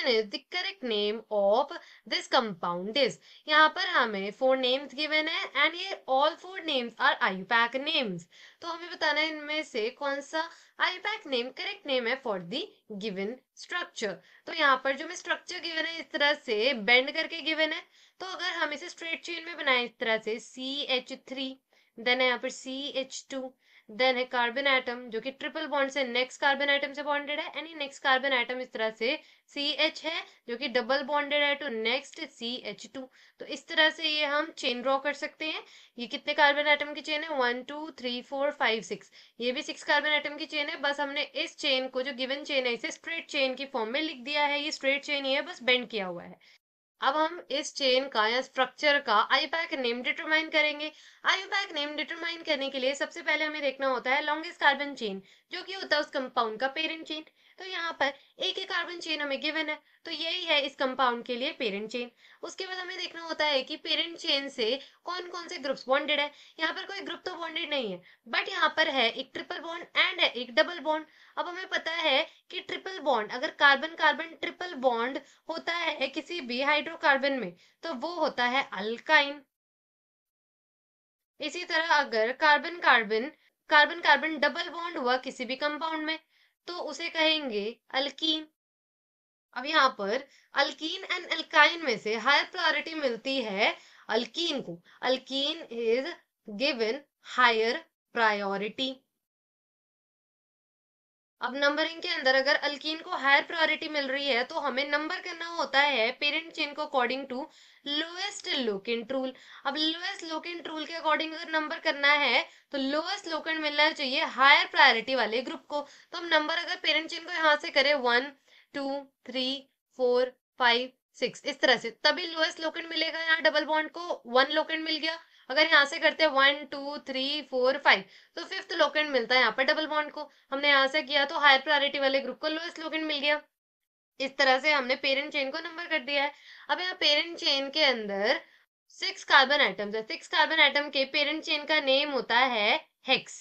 question is the correct name of this compound is यहाँ पर हमें फोर नेम्स गिवन है एंड ये all four names are pack names तो हमें बताना है इनमें से कौन सा पैक नेम करेक्ट नेम है फॉर दी गिवन स्ट्रक्चर तो यहाँ पर जो हमें स्ट्रक्चर गिवन है इस तरह से बेंड करके गिवन है तो अगर हम इसे स्ट्रेट चेन में बनाए इस तरह से सी एच थ्री देन है यहाँ पर सी एच टू देन है कार्बन आइटम जो कि ट्रिपल बॉन्ड से नेक्स्ट कार्बन आइटम से बॉन्डेड है एनी नेक्स्ट कार्बन आइटम इस तरह से सी एच है जो कि डबल बॉन्डेड है to next C H two तो इस तरह से ये हम चेन ड्रॉ कर सकते हैं ये कितने कार्बन आइटम की चेन है one two three four five six ये भी सिक्स कार्बन आइटम की चेन है बस हमने इस चेन को जो गिवन चेन है इसे स्ट्रेट चेन की फॉर्म में लिख दिया है ये स्ट्रेट चेन ही है बस बेंड किया हुआ है अब हम इस चेन का या स्ट्रक्चर का आई पैक नेम डिटरमाइन करेंगे आई पैक नेम डिटरमाइन करने के लिए सबसे पहले हमें देखना होता है लॉन्गेस्ट कार्बन चेन जो कि होता है उस कंपाउंड का पेरेंट चेन तो यहाँ पर एक ही कार्बन चेन हमें गिवन है तो यही है इस कंपाउंड के लिए पेरेंट चेन उसके बाद हमें देखना होता है कि पेरेंट चेन से कौन कौन से ग्रुप्स बॉन्डेड है यहाँ पर कोई ग्रुप तो बॉन्डेड नहीं है बट यहाँ पर है एक ट्रिपल बॉन्ड एंड है एक डबल बॉन्ड अब हमें पता है कि ट्रिपल बॉन्ड अगर कार्बन कार्बन ट्रिपल बॉन्ड होता है किसी भी हाइड्रोकार्बन में तो वो होता है अल्काइन इसी तरह अगर carbon carbon carbon carbon double bond हुआ किसी भी कंपाउंड में तो उसे कहेंगे अल्कीन अब यहाँ पर अल्कीन एंड अल्काइन में से हायर प्रायोरिटी मिलती है अल्कीन को alkene is given higher priority अब नंबरिंग के अंदर अगर अल्कीन को हायर प्रायोरिटी मिल रही है तो हमें नंबर करना होता है पेरेंट चेन को according to lowest locant rule अब लोएस्ट लोकेंट रूल के अकॉर्डिंग अगर नंबर करना है तो लोएस्ट लोकेंट मिलना चाहिए हायर प्रायोरिटी वाले ग्रुप को तो हम नंबर अगर पेरेंट चेन को यहाँ से करें one two three four five six इस तरह से तभी लोएस्ट लोकेंट मिलेगा यहाँ डबल बॉन्ड को वन लोकेंट मिल गया अगर यहाँ से करते हैं one two three four five तो फिफ्थ लोकेंट मिलता है यहाँ पर डबल बॉन्ड को हमने यहाँ से किया तो हायर प्रायोरिटी वाले ग्रुप को लोएस्ट लोकेंट मिल गया इस तरह से हमने पेरेंट चेन को नंबर कर दिया है अब यहाँ पेरेंट चेन के अंदर सिक्स कार्बन आइटम्स है सिक्स कार्बन आइटम के पेरेंट चेन का नेम होता है हेक्स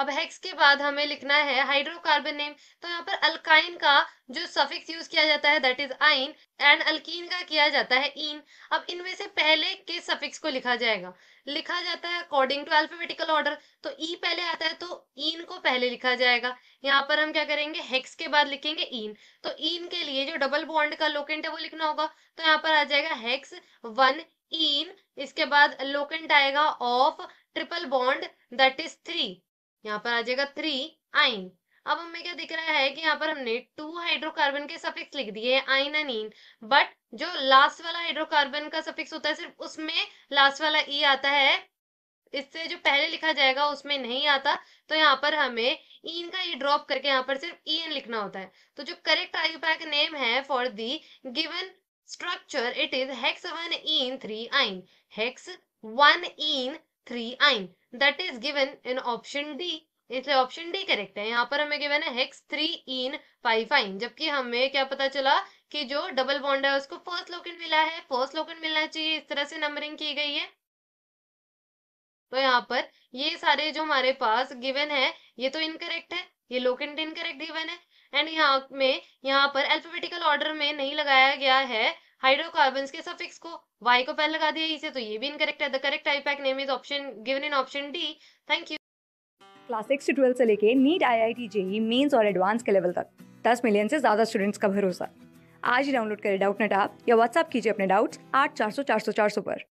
अब हेक्स के बाद हमें लिखना है हाइड्रोकार्बन नेम तो यहाँ पर अल्काइन का जो सफिक्स यूज किया जाता है that is yne and alkene का किया जाता है इन अब इनमें से पहले किस सफिक्स को लिखा जाएगा लिखा जाता है अकॉर्डिंग टू अल्फाबेटिकल ऑर्डर तो ई e पहले आता है तो इन को पहले लिखा जाएगा यहाँ पर हम क्या करेंगे हेक्स के बाद लिखेंगे इन तो इन के लिए जो डबल बॉन्ड का लोकेंट है वो लिखना होगा तो यहाँ पर आ जाएगा हेक्स वन इन इसके बाद लोकेंट आएगा of triple bond that is three यहाँ पर आ जाएगा थ्री आइन अब हमें क्या दिख रहा है कि यहाँ पर हमने टू हाइड्रोकार्बन के सफिक्स लिख दिए आइन अनिन बट जो लास्ट वाला हाइड्रोकार्बन का सफिक्स होता है सिर्फ उसमें लास्ट वाला ई e आता है इससे जो पहले लिखा जाएगा उसमें नहीं आता तो यहाँ पर हमें ईन का ये e ड्रॉप करके यहाँ पर सिर्फ ई e एन लिखना होता है तो जो करेक्ट आयुपैक नेम है for the given structure it is hex one en three yne hex one en three yne that is given in option D इसलिए ऑप्शन डी करेक्ट है यहाँ पर हमें गिवन है हेक्स थ्री इन फाइव आइन जबकि हमें क्या पता चला कि जो डबल बॉन्ड है उसको फर्स्ट लोकन मिला है फर्स्ट लोकन मिलना चाहिए इस तरह से नंबरिंग की गई है तो यहाँ पर ये सारे जो हमारे पास गिवन है ये तो इनकरेक्ट है ये लोकेट इनकरेक्ट गिवन है एंड यहाँ में यहाँ पर अल्फाबेटिकल ऑर्डर में नहीं लगाया गया है हाइड्रोकार्बन के सफिक्स को वाई को पहले लगा दिया इसे तो ये भी इनकरेक्ट है the correct IUPAC name is option given in option D thank you class six से ट्वेल्थ से लेके NEET I I T JEE Mains और एडवांस के लेवल तक दस मिलियन से ज्यादा स्टूडेंट्स का भरोसा आज ही डाउनलोड करें डाउट नेट आप या व्हाट्सअप कीजिए अपने डाउट्स आठ चार सौ चार सौ चार सौ पर